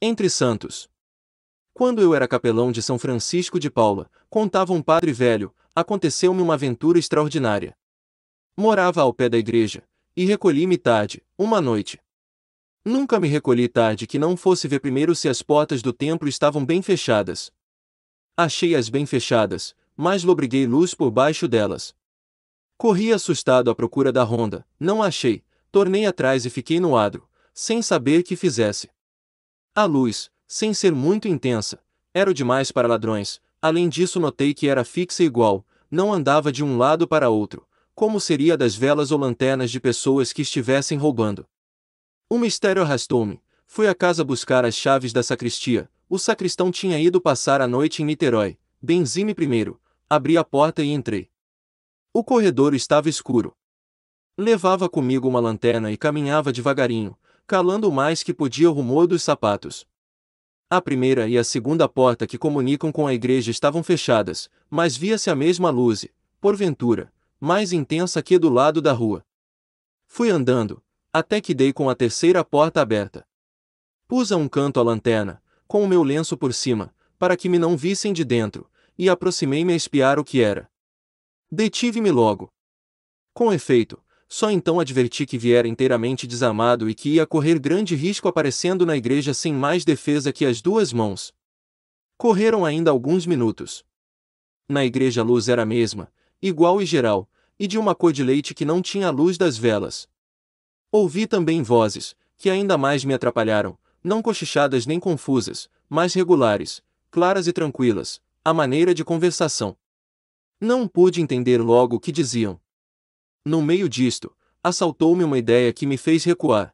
Entre santos. Quando eu era capelão de São Francisco de Paula, contava um padre velho, aconteceu-me uma aventura extraordinária. Morava ao pé da igreja, e recolhi-me tarde, uma noite. Nunca me recolhi tarde que não fosse ver primeiro se as portas do templo estavam bem fechadas. Achei-as bem fechadas, mas lobriguei luz por baixo delas. Corri assustado à procura da ronda, não achei, tornei atrás e fiquei no adro, sem saber que fizesse. A luz, sem ser muito intensa, era o demais para ladrões, além disso notei que era fixa e igual, não andava de um lado para outro, como seria das velas ou lanternas de pessoas que estivessem roubando. O mistério arrastou-me. Fui à casa buscar as chaves da sacristia. O sacristão tinha ido passar a noite em Niterói. Benzi-me primeiro. Abri a porta e entrei. O corredor estava escuro. Levava comigo uma lanterna e caminhava devagarinho, calando o mais que podia o rumor dos sapatos. A primeira e a segunda porta que comunicam com a igreja estavam fechadas, mas via-se a mesma luz, porventura, mais intensa que do lado da rua. Fui andando, até que dei com a terceira porta aberta. Pus a um canto a lanterna, com o meu lenço por cima, para que me não vissem de dentro, e aproximei-me a espiar o que era. Detive-me logo. Com efeito, só então adverti que viera inteiramente desarmado e que ia correr grande risco aparecendo na igreja sem mais defesa que as duas mãos. Correram ainda alguns minutos. Na igreja a luz era a mesma, igual e geral, e de uma cor de leite que não tinha a luz das velas. Ouvi também vozes, que ainda mais me atrapalharam, não cochichadas nem confusas, mas regulares, claras e tranquilas, a maneira de conversação. Não pude entender logo o que diziam. No meio disto, assaltou-me uma ideia que me fez recuar.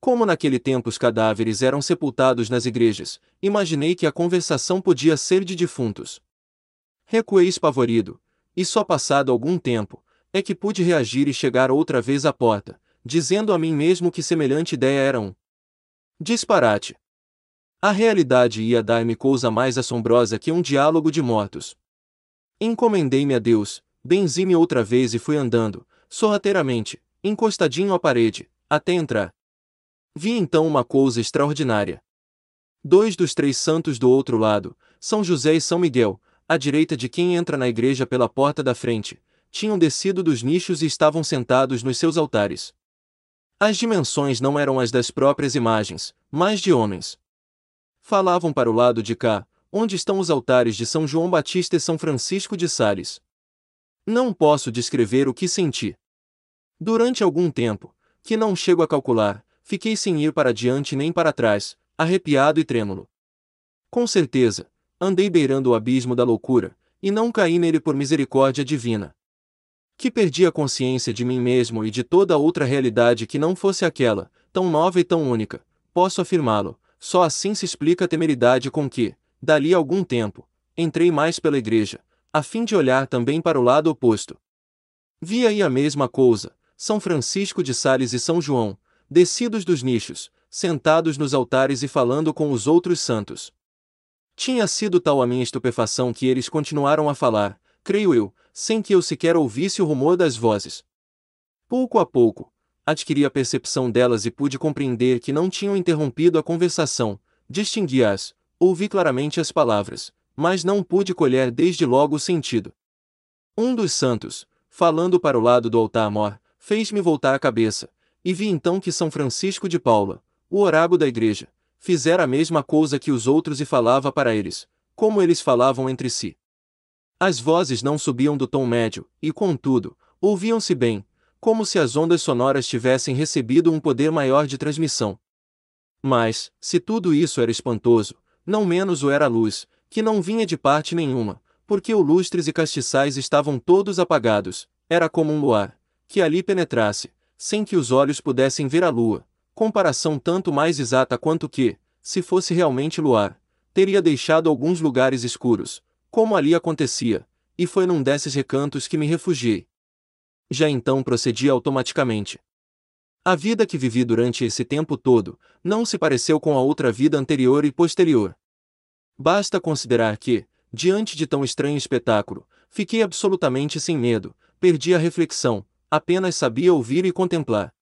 Como naquele tempo os cadáveres eram sepultados nas igrejas, imaginei que a conversação podia ser de defuntos. Recuei espavorido, e só passado algum tempo, é que pude reagir e chegar outra vez à porta, dizendo a mim mesmo que semelhante ideia era um disparate. A realidade ia dar-me coisa mais assombrosa que um diálogo de mortos. Encomendei-me a Deus, Benzi-me outra vez e fui andando, sorrateiramente, encostadinho à parede, até entrar. Vi então uma coisa extraordinária. Dois dos três santos do outro lado, São José e São Miguel, à direita de quem entra na igreja pela porta da frente, tinham descido dos nichos e estavam sentados nos seus altares. As dimensões não eram as das próprias imagens, mas de homens. Falavam para o lado de cá, onde estão os altares de São João Batista e São Francisco de Sales. Não posso descrever o que senti. Durante algum tempo, que não chego a calcular, fiquei sem ir para diante nem para trás, arrepiado e trêmulo. Com certeza, andei beirando o abismo da loucura, e não caí nele por misericórdia divina. Que perdi a consciência de mim mesmo e de toda outra realidade que não fosse aquela, tão nova e tão única, posso afirmá-lo, só assim se explica a temeridade com que, dali algum tempo, entrei mais pela igreja, a fim de olhar também para o lado oposto. Vi aí a mesma coisa, São Francisco de Sales e São João, descidos dos nichos, sentados nos altares e falando com os outros santos. Tinha sido tal a minha estupefação que eles continuaram a falar, creio eu, sem que eu sequer ouvisse o rumor das vozes. Pouco a pouco, adquiri a percepção delas e pude compreender que não tinham interrompido a conversação, distingui-as, ouvi claramente as palavras, mas não pude colher desde logo o sentido. Um dos santos, falando para o lado do altar mor, fez-me voltar a cabeça, e vi então que São Francisco de Paula, o orago da igreja, fizera a mesma coisa que os outros e falava para eles, como eles falavam entre si. As vozes não subiam do tom médio, e contudo, ouviam-se bem, como se as ondas sonoras tivessem recebido um poder maior de transmissão. Mas, se tudo isso era espantoso, não menos o era a luz, que não vinha de parte nenhuma, porque o lustres e castiçais estavam todos apagados, era como um luar, que ali penetrasse, sem que os olhos pudessem ver a lua, comparação tanto mais exata quanto que, se fosse realmente luar, teria deixado alguns lugares escuros, como ali acontecia, e foi num desses recantos que me refugiei. Já então procedi automaticamente. A vida que vivi durante esse tempo todo não se pareceu com a outra vida anterior e posterior. Basta considerar que, diante de tão estranho espetáculo, fiquei absolutamente sem medo, perdi a reflexão, apenas sabia ouvir e contemplar.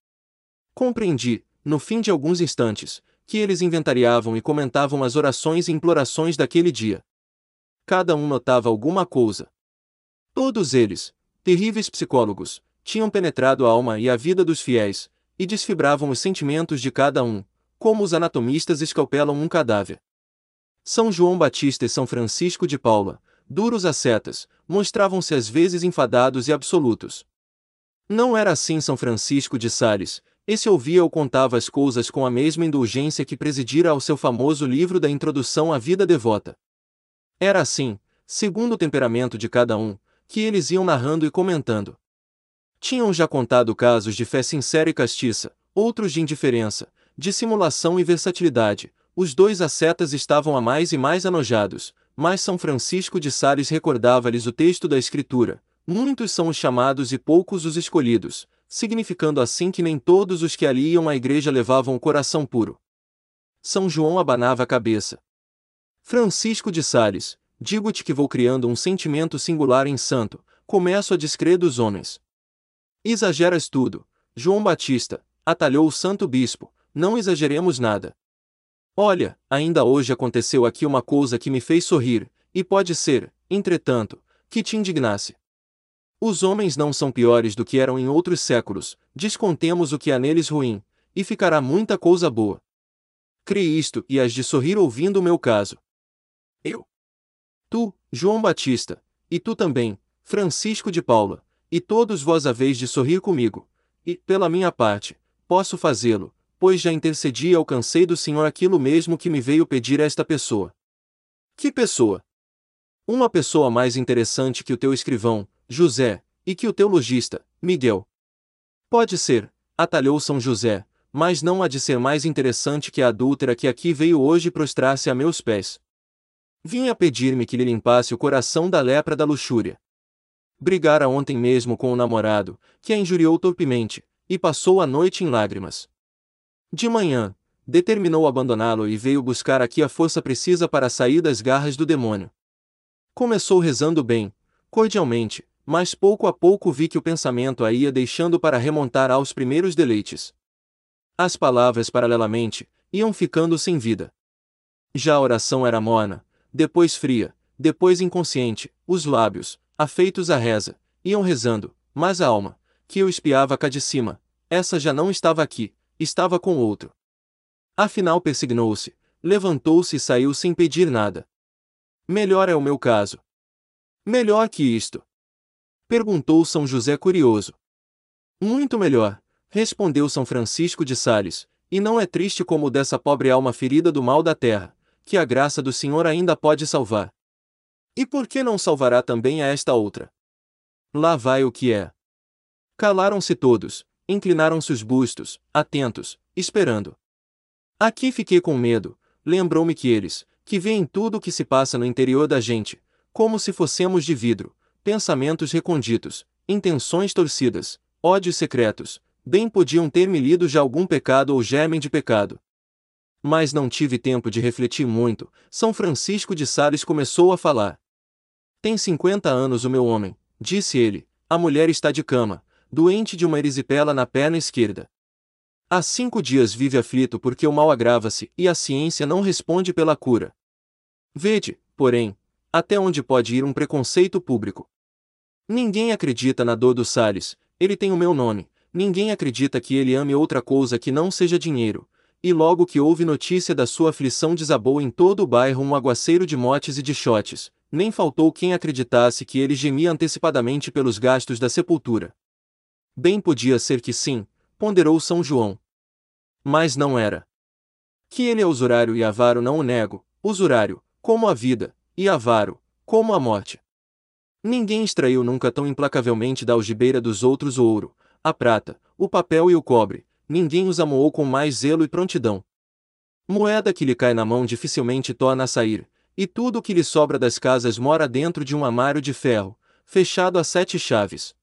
Compreendi, no fim de alguns instantes, que eles inventariavam e comentavam as orações e implorações daquele dia. Cada um notava alguma coisa. Todos eles, terríveis psicólogos, tinham penetrado a alma e a vida dos fiéis, e desfibravam os sentimentos de cada um, como os anatomistas escalpelam um cadáver. São João Batista e São Francisco de Paula, duros ascetas, mostravam-se às vezes enfadados e absolutos. Não era assim São Francisco de Sales, esse ouvia ou contava as coisas com a mesma indulgência que presidira ao seu famoso livro da Introdução à Vida Devota. Era assim, segundo o temperamento de cada um, que eles iam narrando e comentando. Tinham já contado casos de fé sincera e castiça, outros de indiferença, de simulação e versatilidade, os dois ascetas estavam a mais e mais anojados, mas São Francisco de Sales recordava-lhes o texto da Escritura: Muitos são os chamados e poucos os escolhidos, significando assim que nem todos os que ali iam à igreja levavam o coração puro. São João abanava a cabeça. Francisco de Sales, digo-te que vou criando um sentimento singular em santo, começo a descrer dos homens. Exageras tudo. João Batista, atalhou o santo bispo, não exageremos nada. Olha, ainda hoje aconteceu aqui uma coisa que me fez sorrir, e pode ser, entretanto, que te indignasse. Os homens não são piores do que eram em outros séculos, descontemos o que há neles ruim, e ficará muita coisa boa. Crê isto e as de sorrir ouvindo o meu caso. Eu. Tu, João Batista, e tu também, Francisco de Paula, e todos vós haveis de sorrir comigo, e, pela minha parte, posso fazê-lo, pois já intercedi e alcancei do Senhor aquilo mesmo que me veio pedir a esta pessoa. Que pessoa? Uma pessoa mais interessante que o teu escrivão, José, e que o teu logista, Miguel. Pode ser, atalhou São José, mas não há de ser mais interessante que a adúltera que aqui veio hoje prostrar-se a meus pés. Vinha pedir-me que lhe limpasse o coração da lepra da luxúria. Brigara ontem mesmo com o namorado, que a injuriou torpemente, e passou a noite em lágrimas. De manhã, determinou abandoná-lo e veio buscar aqui a força precisa para sair das garras do demônio. Começou rezando bem, cordialmente, mas pouco a pouco vi que o pensamento a ia deixando para remontar aos primeiros deleites. As palavras, paralelamente, iam ficando sem vida. Já a oração era morna, depois fria, depois inconsciente, os lábios, afeitos à reza, iam rezando, mas a alma, que eu espiava cá de cima, essa já não estava aqui, estava com outro. Afinal persignou-se, levantou-se e saiu sem pedir nada. Melhor é o meu caso. Melhor que isto? Perguntou São José curioso. Muito melhor, respondeu São Francisco de Sales, e não é triste como dessa pobre alma ferida do mal da terra, que a graça do Senhor ainda pode salvar. E por que não salvará também a esta outra? Lá vai o que é. Calaram-se todos, inclinaram-se os bustos, atentos, esperando. Aqui fiquei com medo, lembrou-me que eles, que veem tudo o que se passa no interior da gente, como se fossemos de vidro, pensamentos reconditos, intenções torcidas, ódios secretos, bem podiam ter-me lido de algum pecado ou germen de pecado. Mas não tive tempo de refletir muito, São Francisco de Sales começou a falar. Tem 50 anos o meu homem, disse ele, a mulher está de cama, doente de uma erisipela na perna esquerda. Há cinco dias vive aflito porque o mal agrava-se e a ciência não responde pela cura. Vede, porém, até onde pode ir um preconceito público. Ninguém acredita na dor do Sales, ele tem o meu nome, ninguém acredita que ele ame outra coisa que não seja dinheiro, e logo que houve notícia da sua aflição desabou em todo o bairro um aguaceiro de motes e de chotes, nem faltou quem acreditasse que ele gemia antecipadamente pelos gastos da sepultura. Bem podia ser que sim, ponderou São João. Mas não era. Que ele é usurário e avaro não o nego, usurário, como a vida, e avaro, como a morte. Ninguém extraiu nunca tão implacavelmente da algibeira dos outros o ouro, a prata, o papel e o cobre, ninguém os amoou com mais zelo e prontidão. Moeda que lhe cai na mão dificilmente torna a sair, e tudo o que lhe sobra das casas mora dentro de um armário de ferro, fechado a sete chaves,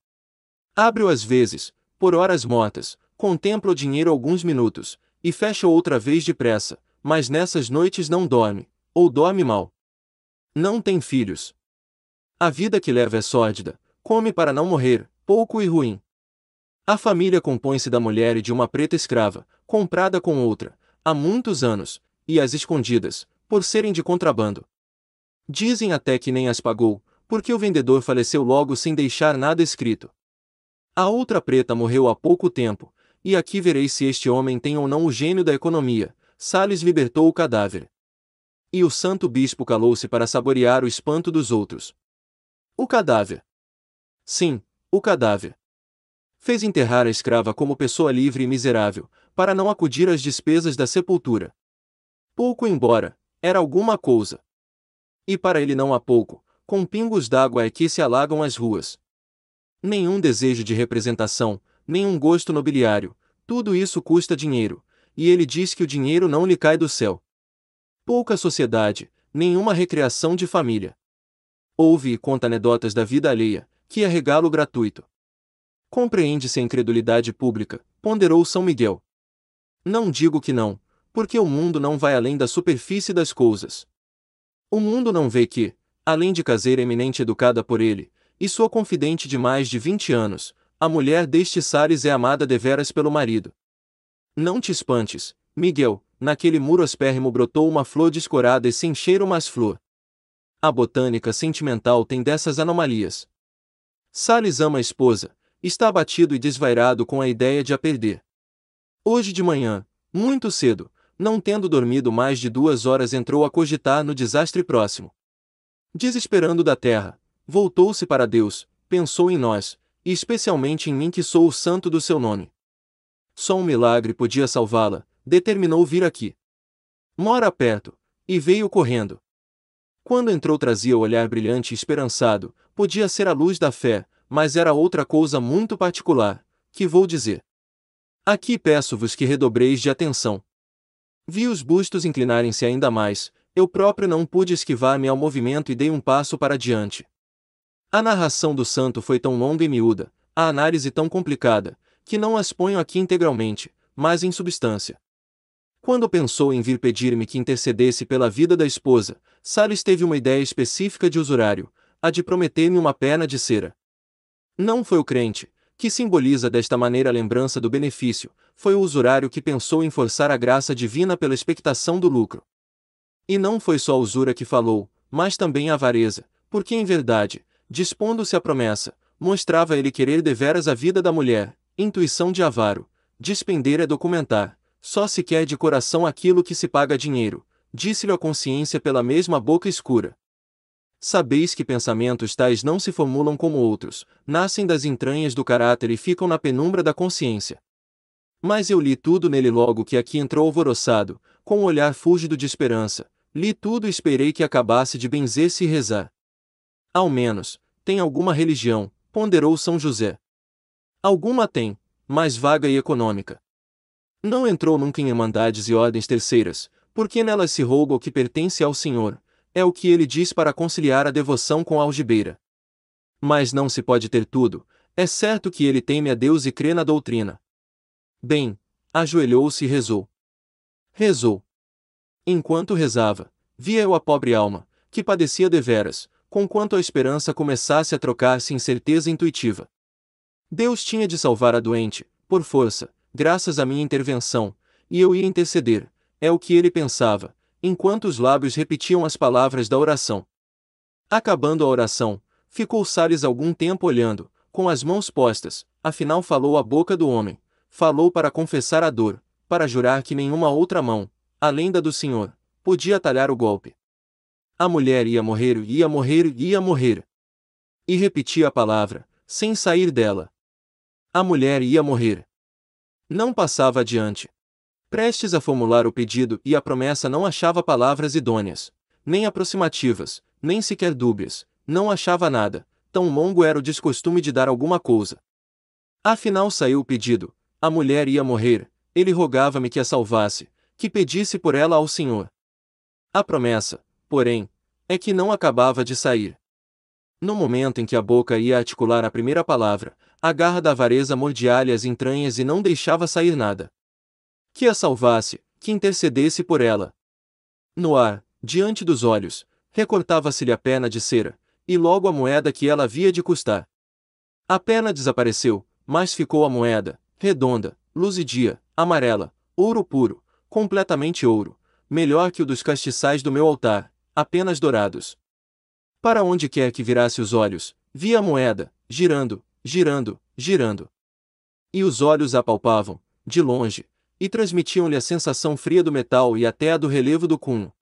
Abre-o às vezes, por horas mortas, contempla o dinheiro alguns minutos, e fecha outra vez depressa, mas nessas noites não dorme, ou dorme mal. Não tem filhos. A vida que leva é sórdida, come para não morrer, pouco e ruim. A família compõe-se da mulher e de uma preta escrava, comprada com outra, há muitos anos, e as escondidas, por serem de contrabando. Dizem até que nem as pagou, porque o vendedor faleceu logo sem deixar nada escrito. A outra preta morreu há pouco tempo, e aqui verei se este homem tem ou não o gênio da economia. Sales libertou o cadáver. E o santo bispo calou-se para saborear o espanto dos outros. O cadáver. Sim, o cadáver. Fez enterrar a escrava como pessoa livre e miserável, para não acudir às despesas da sepultura. Pouco embora, era alguma coisa. E para ele não há pouco, com pingos d'água é que se alagam as ruas. Nenhum desejo de representação, nenhum gosto nobiliário, tudo isso custa dinheiro, e ele diz que o dinheiro não lhe cai do céu. Pouca sociedade, nenhuma recreação de família. Ouve e conta anedotas da vida alheia, que é regalo gratuito. Compreende-se a incredulidade pública, ponderou São Miguel. Não digo que não, porque o mundo não vai além da superfície das coisas. O mundo não vê que, além de caseira eminente educada por ele, e sua confidente de mais de 20 anos, a mulher deste Sares é amada deveras pelo marido. Não te espantes, Miguel, naquele muro aspérrimo brotou uma flor descorada e sem cheiro mas flor. A botânica sentimental tem dessas anomalias. Salles ama a esposa, está abatido e desvairado com a ideia de a perder. Hoje de manhã, muito cedo, não tendo dormido mais de duas horas entrou a cogitar no desastre próximo. Desesperando da terra, voltou-se para Deus, pensou em nós, e especialmente em mim que sou o santo do seu nome. Só um milagre podia salvá-la, determinou vir aqui. Mora perto, e veio correndo. Quando entrou trazia o olhar brilhante e esperançado, podia ser a luz da fé, mas era outra coisa muito particular, que vou dizer. Aqui peço-vos que redobreis de atenção. Vi os bustos inclinarem-se ainda mais, eu próprio não pude esquivar-me ao movimento e dei um passo para diante. A narração do santo foi tão longa e miúda, a análise tão complicada, que não as ponho aqui integralmente, mas em substância. Quando pensou em vir pedir-me que intercedesse pela vida da esposa, Salles teve uma ideia específica de usurário, a de prometer-me uma perna de cera. Não foi o crente, que simboliza desta maneira a lembrança do benefício, foi o usurário que pensou em forçar a graça divina pela expectação do lucro. E não foi só a usura que falou, mas também a avareza, porque em verdade, Dispondo-se à promessa, mostrava ele querer deveras a vida da mulher, intuição de avaro, despender é documentar, só se quer de coração aquilo que se paga dinheiro, disse-lhe a consciência pela mesma boca escura. Sabeis que pensamentos tais não se formulam como outros, nascem das entranhas do caráter e ficam na penumbra da consciência. Mas eu li tudo nele logo que aqui entrou alvoroçado, com o um olhar fúlgido de esperança, li tudo e esperei que acabasse de benzer-se e rezar. Ao menos, tem alguma religião, ponderou São José. Alguma tem, mais vaga e econômica. Não entrou nunca em irmandades e ordens terceiras, porque nelas se rouba o que pertence ao Senhor, é o que ele diz para conciliar a devoção com a algibeira. Mas não se pode ter tudo, é certo que ele teme a Deus e crê na doutrina. Bem, ajoelhou-se e rezou. Rezou. Enquanto rezava, via eu a pobre alma, que padecia deveras, conquanto a esperança começasse a trocar-se em certeza intuitiva. Deus tinha de salvar a doente, por força, graças à minha intervenção, e eu ia interceder, é o que ele pensava, enquanto os lábios repetiam as palavras da oração. Acabando a oração, ficou Sales algum tempo olhando, com as mãos postas, afinal falou à boca do homem, falou para confessar a dor, para jurar que nenhuma outra mão, além da do Senhor, podia talhar o golpe. A mulher ia morrer, ia morrer, ia morrer. E repetia a palavra, sem sair dela. A mulher ia morrer. Não passava adiante. Prestes a formular o pedido e a promessa não achava palavras idôneas, nem aproximativas, nem sequer dúbias, não achava nada, tão longo era o descostume de dar alguma coisa. Afinal saiu o pedido, a mulher ia morrer, ele rogava-me que a salvasse, que pedisse por ela ao Senhor. A promessa, porém, é que não acabava de sair. No momento em que a boca ia articular a primeira palavra, a garra da avareza mordia-lhe as entranhas e não deixava sair nada. Que a salvasse, que intercedesse por ela. No ar, diante dos olhos, recortava-se-lhe a pena de cera, e logo a moeda que ela havia de custar. A pena desapareceu, mas ficou a moeda, redonda, luzidia, amarela, ouro puro, completamente ouro, melhor que o dos castiçais do meu altar, apenas dourados. Para onde quer que virasse os olhos, via a moeda, girando, girando, girando. E os olhos apalpavam, de longe, e transmitiam-lhe a sensação fria do metal e até a do relevo do cunho.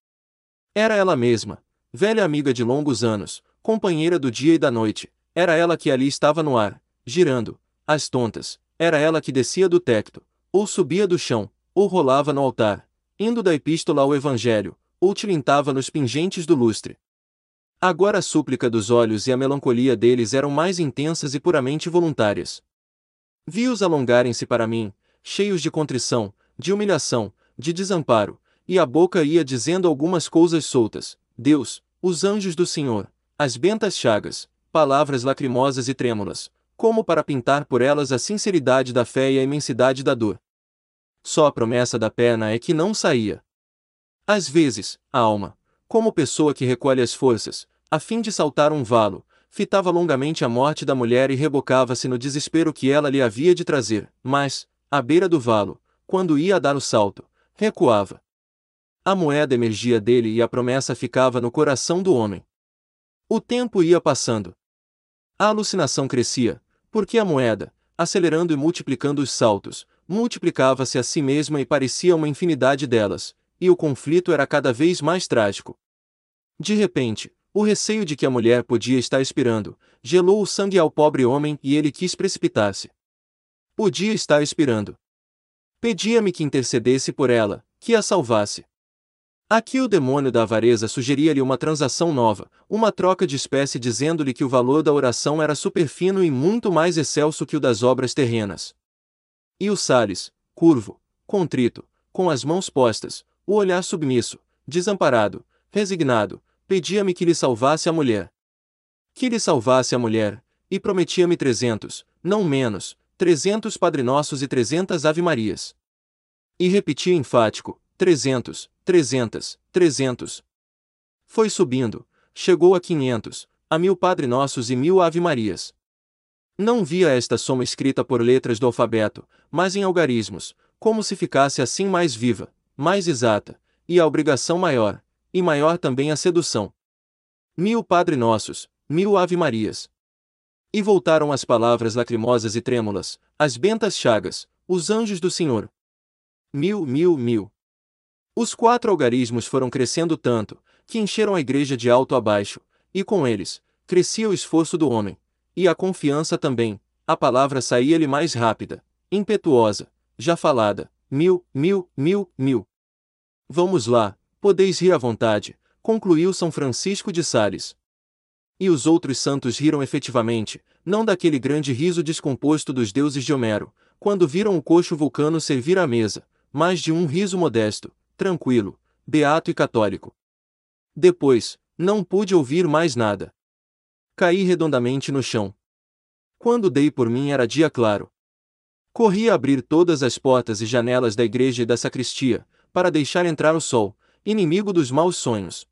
Era ela mesma, velha amiga de longos anos, companheira do dia e da noite, era ela que ali estava no ar, girando, às tontas, era ela que descia do tecto, ou subia do chão, ou rolava no altar, indo da epístola ao Evangelho, ou tilintava nos pingentes do lustre. Agora a súplica dos olhos e a melancolia deles eram mais intensas e puramente voluntárias. Vi-os alongarem-se para mim, cheios de contrição, de humilhação, de desamparo, e a boca ia dizendo algumas coisas soltas: Deus, os anjos do Senhor, as bentas chagas, palavras lacrimosas e trêmulas, como para pintar por elas a sinceridade da fé e a imensidade da dor. Só a promessa da perna é que não saía. Às vezes, a alma, como pessoa que recolhe as forças, a fim de saltar um valo, fitava longamente a morte da mulher e rebocava-se no desespero que ela lhe havia de trazer, mas, à beira do valo, quando ia a dar o salto, recuava. A moeda emergia dele e a promessa ficava no coração do homem. O tempo ia passando. A alucinação crescia, porque a moeda, acelerando e multiplicando os saltos, multiplicava-se a si mesma e parecia uma infinidade delas, e o conflito era cada vez mais trágico. De repente, o receio de que a mulher podia estar expirando gelou o sangue ao pobre homem e ele quis precipitar-se. Podia estar expirando. Pedia-me que intercedesse por ela, que a salvasse. Aqui o demônio da avareza sugeria-lhe uma transação nova, uma troca de espécie dizendo-lhe que o valor da oração era superfino e muito mais excelso que o das obras terrenas. E o Sales, curvo, contrito, com as mãos postas, o olhar submisso, desamparado, resignado, pedia-me que lhe salvasse a mulher. Que lhe salvasse a mulher, e prometia-me trezentos, não menos, trezentos Padre Nossos e trezentas Ave Marias. E repetia enfático, trezentos, trezentas, trezentos. Foi subindo, chegou a quinhentos, a mil Padre Nossos e mil Ave Marias. Não via esta soma escrita por letras do alfabeto, mas em algarismos, como se ficasse assim mais viva mais exata, e a obrigação maior, e maior também a sedução. Mil Padre Nossos, mil Ave Marias. E voltaram as palavras lacrimosas e trêmulas, as bentas chagas, os anjos do Senhor. Mil, mil, mil. Os quatro algarismos foram crescendo tanto, que encheram a igreja de alto a baixo, e com eles, crescia o esforço do homem, e a confiança também, a palavra saía-lhe mais rápida, impetuosa, já falada, mil, mil, mil, mil. Vamos lá, podeis rir à vontade, concluiu São Francisco de Sales. E os outros santos riram efetivamente, não daquele grande riso descomposto dos deuses de Homero, quando viram o coxo vulcano servir à mesa, mas de um riso modesto, tranquilo, beato e católico. Depois, não pude ouvir mais nada. Caí redondamente no chão. Quando dei por mim era dia claro, Corri a abrir todas as portas e janelas da igreja e da sacristia, para deixar entrar o sol, inimigo dos maus sonhos,